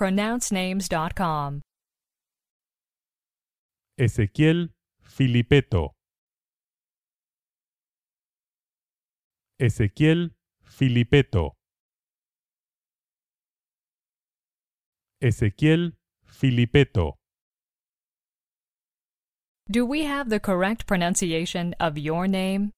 pronouncenames.com. Ezequiel Filipeto. Ezequiel Filipeto. Ezequiel Filipeto. Do we have the correct pronunciation of your name?